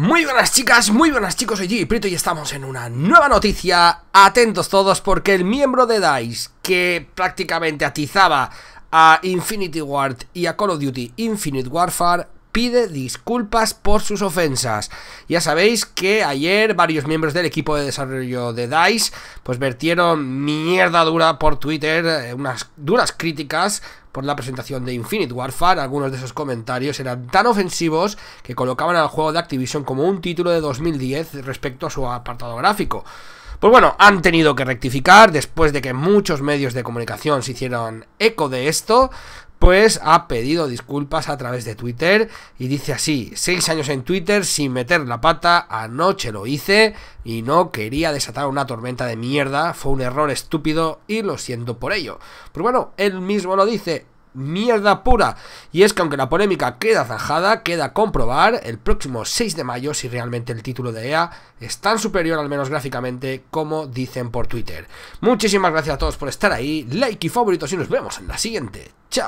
Muy buenas chicas, muy buenas chicos, soy Gigi Prito y estamos en una nueva noticia Atentos todos porque el miembro de DICE que prácticamente atizaba a Infinity Ward y a Call of Duty Infinite Warfare pide disculpas por sus ofensas. Ya sabéis que ayer varios miembros del equipo de desarrollo de DICE pues vertieron mierda dura por Twitter, eh, unas duras críticas por la presentación de Infinite Warfare, algunos de esos comentarios eran tan ofensivos que colocaban al juego de Activision como un título de 2010 respecto a su apartado gráfico. Pues bueno, han tenido que rectificar después de que muchos medios de comunicación se hicieron eco de esto pues ha pedido disculpas a través de Twitter y dice así, seis años en Twitter sin meter la pata, anoche lo hice y no quería desatar una tormenta de mierda, fue un error estúpido y lo siento por ello. Pero pues bueno, él mismo lo dice, mierda pura. Y es que aunque la polémica queda zanjada, queda comprobar el próximo 6 de mayo si realmente el título de EA es tan superior, al menos gráficamente, como dicen por Twitter. Muchísimas gracias a todos por estar ahí, like y favoritos y nos vemos en la siguiente. Chao.